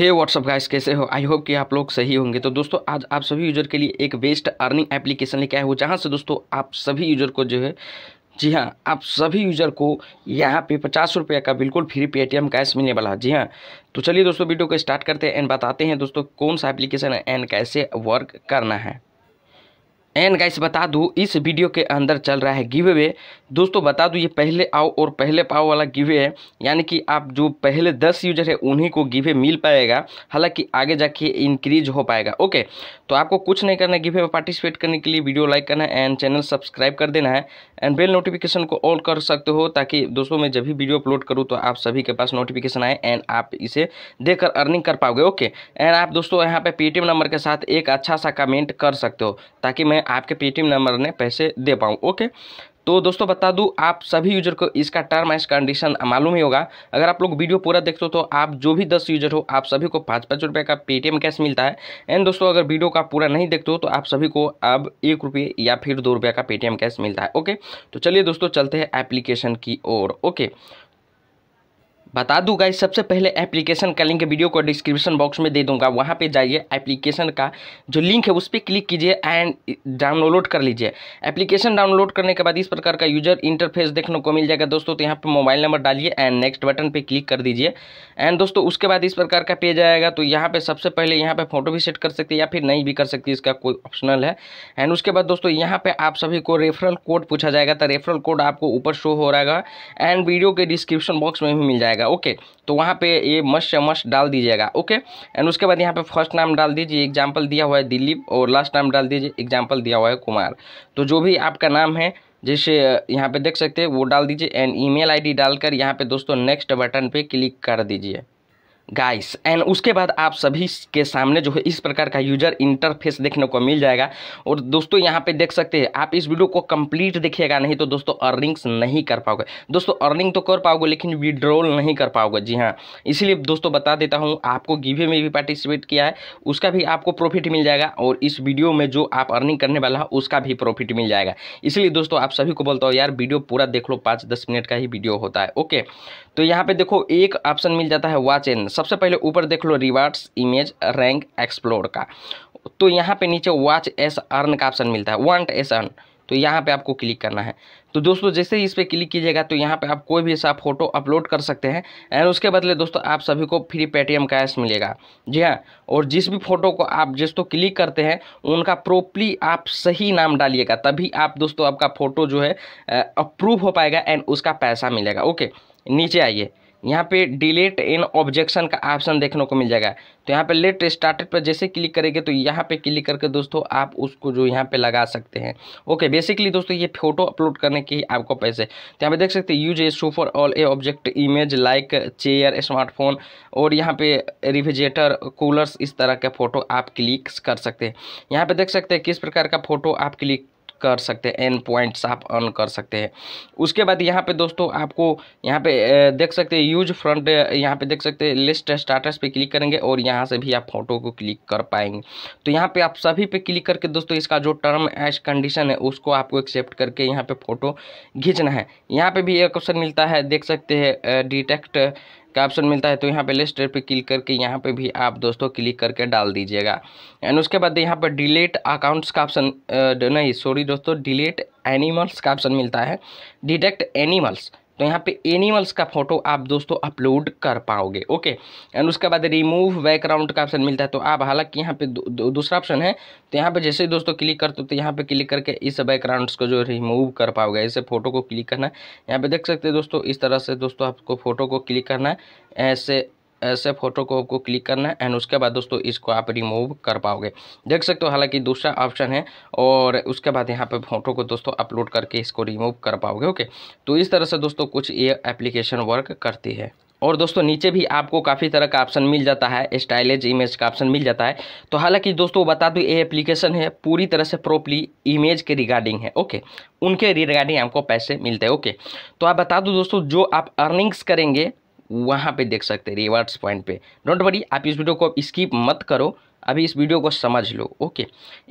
हे WhatsApp guys कैसे हो I hope कि आप लोग सही होंगे तो दोस्तों आज आप सभी यूज़र के लिए एक वेस्ट अर्निंग एप्लीकेशन लेके आए हो जहाँ से दोस्तों आप सभी यूज़र को जो है जी हाँ आप सभी यूज़र को यहाँ पे पचास रुपये का बिल्कुल फ्री पेटीएम कैश मिलने वाला जी हाँ तो चलिए दोस्तों वीडियो को स्टार्ट करते हैं एंड बताते हैं दोस्तों कौन सा एप्लीकेशन है एंड कैसे वर्क करना है एंड गाइस बता दूँ इस वीडियो के अंदर चल रहा है गिव अवे दोस्तों बता दूँ ये पहले आओ और पहले पाओ वाला गिवे है यानी कि आप जो पहले दस यूजर है उन्हीं को गिवे मिल पाएगा हालांकि आगे जाके इंक्रीज हो पाएगा ओके तो आपको कुछ नहीं करना है गिवे में पार्टिसिपेट करने के लिए वीडियो लाइक करना है एंड चैनल सब्सक्राइब कर देना है एंड बेल नोटिफिकेशन को ऑन कर सकते हो ताकि दोस्तों मैं जब भी वीडियो अपलोड करूँ तो आप सभी के पास नोटिफिकेशन आए एंड आप इसे देखकर अर्निंग कर पाओगे ओके एंड आप दोस्तों यहाँ पर पेटीएम नंबर के साथ एक अच्छा सा कमेंट कर सकते हो ताकि मैं आपके पेटीएम नंबर ने पैसे दे पाऊँ ओके तो दोस्तों बता दूं आप सभी यूजर को इसका टर्म एंड कंडीशन मालूम ही होगा अगर आप लोग वीडियो पूरा देखते हो तो आप जो भी दस यूजर हो आप सभी को पाँच पाँच रुपये का पेटीएम कैश मिलता है एंड दोस्तों अगर वीडियो का पूरा नहीं देखते हो तो आप सभी को अब एक रुपये या फिर दो रुपये का पेटीएम कैश मिलता है ओके तो चलिए दोस्तों चलते हैं एप्लीकेशन की ओर ओके बता दूंगा गाइस सबसे पहले एप्लीकेशन का लिंक वीडियो को डिस्क्रिप्शन बॉक्स में दे दूंगा वहाँ पे जाइए एप्लीकेशन का जो लिंक है उस पर क्लिक कीजिए एंड डाउनलोड कर लीजिए एप्लीकेशन डाउनलोड करने के बाद इस प्रकार का यूजर इंटरफेस देखने को मिल जाएगा दोस्तों तो यहाँ पे मोबाइल नंबर डालिए एंड नेक्स्ट बटन पर क्लिक कर दीजिए एंड दोस्तों उसके बाद इस प्रकार का पेज आएगा तो यहाँ पर सबसे पहले यहाँ पर फोटो भी सेट कर सकते है या फिर नहीं भी कर सकती इसका कोई ऑप्शनल है एंड उसके बाद दोस्तों यहाँ पर आप सभी को रेफरल कोड पूछा जाएगा तो रेफरल कोड आपको ऊपर शो हो रहा है एंड वीडियो के डिस्क्रिप्शन बॉक्स में भी मिल जाएगा जाएगा ओके तो वहाँ पे ये मस्ट मस्ट डाल दीजिएगा ओके एंड उसके बाद यहाँ पे फर्स्ट नाम डाल दीजिए एग्जाम्पल दिया हुआ है दिलीप और लास्ट नाम डाल दीजिए एग्जाम्पल दिया हुआ है कुमार तो जो भी आपका नाम है जैसे यहाँ पे देख सकते हैं वो डाल दीजिए एंड ईमेल आईडी डालकर यहाँ पे दोस्तों नेक्स्ट बटन पे क्लिक कर दीजिए गाइस एंड उसके बाद आप सभी के सामने जो है इस प्रकार का यूजर इंटरफेस देखने को मिल जाएगा और दोस्तों यहाँ पे देख सकते हैं आप इस वीडियो को कंप्लीट देखिएगा नहीं तो दोस्तों अर्निंग्स नहीं कर पाओगे दोस्तों अर्निंग तो कर पाओगे लेकिन विड्रॉल नहीं कर पाओगे जी हाँ इसलिए दोस्तों बता देता हूँ आपको गिवे में भी पार्टिसिपेट किया है उसका भी आपको प्रॉफिट मिल जाएगा और इस वीडियो में जो आप अर्निंग करने वाला है उसका भी प्रॉफिट मिल जाएगा इसलिए दोस्तों आप सभी को बोलता हूँ यार वीडियो पूरा देख लो पाँच दस मिनट का ही वीडियो होता है ओके तो यहाँ पर देखो एक ऑप्शन मिल जाता है वॉच एंड सबसे पहले ऊपर देख लो रिवार्ड्स इमेज रैंक एक्सप्लोर का तो यहाँ पे नीचे वॉच एस अर्न का ऑप्शन मिलता है वांट एस अर्न तो यहाँ पे आपको क्लिक करना है तो दोस्तों जैसे ही इस पर क्लिक कीजिएगा तो यहाँ पे आप कोई भी ऐसा फोटो अपलोड कर सकते हैं एंड उसके बदले दोस्तों आप सभी को फ्री पेटीएम कैश मिलेगा जी हाँ और जिस भी फोटो को आप जिस तो क्लिक करते हैं उनका प्रॉपरली आप सही नाम डालिएगा तभी आप दोस्तों आपका फ़ोटो जो है अप्रूव हो पाएगा एंड उसका पैसा मिलेगा ओके नीचे आइए यहाँ पे डिलेट इन ऑब्जेक्शन का ऑप्शन देखने को मिल जाएगा तो यहाँ पे लेट स्टार्टेड पर जैसे क्लिक करेंगे तो यहाँ पे क्लिक करके दोस्तों आप उसको जो यहाँ पे लगा सकते हैं ओके बेसिकली दोस्तों ये फोटो अपलोड करने के आपको पैसे तो यहाँ पे देख सकते हैं use a super all a object image like chair smartphone और यहाँ पे रिफ्रिजरेटर कूलर्स इस तरह के फोटो आप क्लिक कर सकते हैं यहाँ पे देख सकते हैं किस प्रकार का फोटो आप क्लिक कर सकते हैं एन पॉइंट्स आप अर्न कर सकते हैं उसके बाद यहाँ पे दोस्तों आपको यहाँ पे देख सकते हैं यूज फ्रंट यहाँ पे देख सकते हैं लिस्ट स्टार्टस पे क्लिक करेंगे और यहाँ से भी आप फोटो को क्लिक कर पाएंगे तो यहाँ पे आप सभी पे क्लिक करके दोस्तों इसका जो टर्म एज कंडीशन है उसको आपको एक्सेप्ट करके यहाँ पे फोटो खींचना है यहाँ पे भी एक ऑप्शन मिलता है देख सकते हैं डिटेक्ट का ऑप्शन मिलता है तो यहाँ पे लेस्ट डेट पे क्लिक करके यहाँ पे भी आप दोस्तों क्लिक करके डाल दीजिएगा एंड उसके बाद यहाँ पर डिलीट अकाउंट्स का ऑप्शन नहीं सॉरी दोस्तों डिलीट एनिमल्स का ऑप्शन मिलता है डिटेक्ट एनिमल्स तो यहाँ पे एनिमल्स का फोटो आप दोस्तों अपलोड कर पाओगे ओके एंड उसके बाद रिमूव बैकग्राउंड का ऑप्शन मिलता है तो आप हालांकि यहाँ पे दूसरा ऑप्शन है तो यहाँ पे जैसे ही दोस्तों क्लिक करते हो तो यहाँ पे क्लिक करके इस बैकग्राउंड्स को जो रिमूव कर पाओगे ऐसे फोटो को क्लिक करना है यहाँ पे देख सकते हैं दोस्तों इस तरह से दोस्तों आपको फोटो को क्लिक करना है ऐसे ऐसे फोटो को आपको क्लिक करना है एंड उसके बाद दोस्तों इसको आप रिमूव कर पाओगे देख सकते हो हालांकि दूसरा ऑप्शन है और उसके बाद यहाँ पे फोटो को दोस्तों अपलोड करके इसको रिमूव कर पाओगे ओके तो इस तरह से दोस्तों कुछ ये एप्लीकेशन वर्क करती है और दोस्तों नीचे भी आपको काफ़ी तरह का ऑप्शन मिल जाता है स्टाइलेज इमेज का ऑप्शन मिल जाता है तो हालांकि दोस्तों बता दूँ ये एप्लीकेशन है पूरी तरह से प्रॉपरली इमेज के रिगार्डिंग है ओके उनके रिगार्डिंग आपको पैसे मिलते हैं ओके तो आप बता दूँ दोस्तों जो आप अर्निंग्स करेंगे वहाँ पे देख सकते हैं रिवार्ड्स पॉइंट पे डोंट वरी आप इस वीडियो को स्किप मत करो अभी इस वीडियो को समझ लो ओके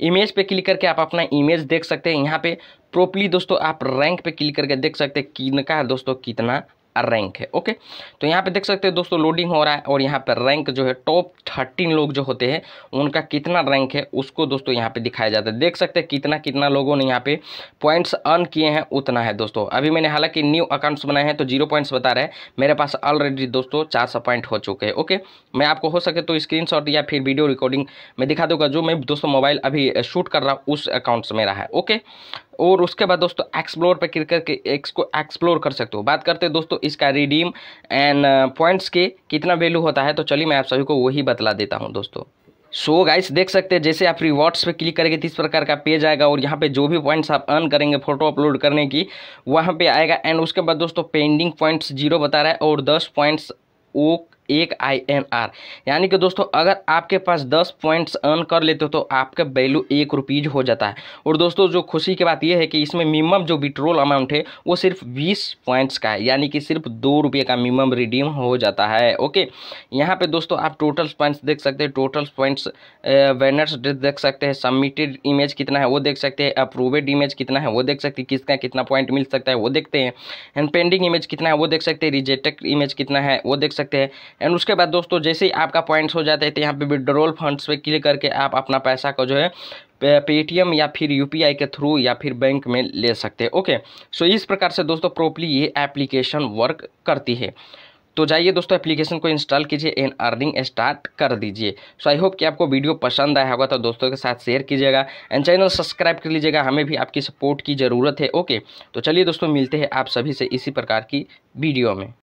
इमेज पे क्लिक करके आप अपना इमेज देख सकते हैं यहाँ पे प्रॉपरली दोस्तों आप रैंक पे क्लिक करके देख सकते हैं किनका दोस्तों कितना रैंक है ओके तो यहाँ पे देख सकते हैं दोस्तों लोडिंग हो रहा है और यहाँ पर रैंक जो है टॉप थर्टीन लोग जो होते हैं उनका कितना रैंक है उसको दोस्तों यहाँ पे दिखाया जाता है देख सकते हैं कितना कितना लोगों ने यहाँ पे पॉइंट्स अर्न किए हैं उतना है दोस्तों अभी मैंने हालांकि न्यू अकाउंट्स बनाए हैं तो जीरो पॉइंट्स बता रहे हैं मेरे पास ऑलरेडी दोस्तों चार सौ पॉइंट हो चुके हैं ओके मैं आपको हो सके तो स्क्रीन या फिर वीडियो रिकॉर्डिंग में दिखा दूंगा जो मैं दोस्तों मोबाइल अभी शूट कर रहा हूँ उस अकाउंट्स मेरा है ओके और उसके बाद दोस्तों एक्सप्लोर पर क्लिक करके एक्स को एक्सप्लोर कर सकते हो बात करते हैं दोस्तों इसका रिडीम एंड पॉइंट्स के कितना वैल्यू होता है तो चलिए मैं आप सभी को वही बतला देता हूँ दोस्तों सो so गाइस देख सकते हैं जैसे आप रिवॉर्ड्स पे क्लिक करेंगे इस प्रकार का पेज आएगा और यहाँ पे जो भी पॉइंट्स आप अर्न करेंगे फोटो अपलोड करने की वहाँ पे आएगा एंड उसके बाद दोस्तों पेंडिंग पॉइंट्स जीरो बता रहा है और दस पॉइंट्स वो एक आई एम आर यानी कि दोस्तों अगर आपके पास दस पॉइंट्स अर्न कर लेते हो तो आपका वैल्यू एक रुपीज़ हो जाता है और दोस्तों जो खुशी की बात यह है कि इसमें मिनिमम जो विट्रोल अमाउंट है वो सिर्फ बीस पॉइंट्स का है यानी कि सिर्फ दो रुपये का मिनिमम रिडीम हो जाता है ओके यहाँ पर दोस्तों आप टोटल पॉइंट्स देख सकते हैं टोटल पॉइंट्स बैनर्स देख सकते हैं सबमिटेड इमेज कितना है वो देख सकते हैं अप्रूवेड इमेज कितना है वो देख सकते हैं किसका कितना पॉइंट मिल सकता है वो देखते हैं एंड पेंडिंग इमेज कितना है वो देख सकते हैं रिजेक्टेड इमेज कितना है वो देख सकते हैं एंड उसके बाद दोस्तों जैसे ही आपका पॉइंट्स हो जाता है तो यहाँ पे विड्रोल फंड्स पे क्लिक करके आप अपना पैसा को जो है पेटीएम या फिर यूपीआई के थ्रू या फिर बैंक में ले सकते हैं ओके सो इस प्रकार से दोस्तों प्रॉपरली ये एप्लीकेशन वर्क करती है तो जाइए दोस्तों एप्लीकेशन को इंस्टॉल कीजिए एंड अर्निंग स्टार्ट कर दीजिए सो आई होप कि आपको वीडियो पसंद आया होगा तो दोस्तों के साथ शेयर कीजिएगा एंड चैनल सब्सक्राइब कर लीजिएगा हमें भी आपकी सपोर्ट की ज़रूरत है ओके तो चलिए दोस्तों मिलते हैं आप सभी से इसी प्रकार की वीडियो में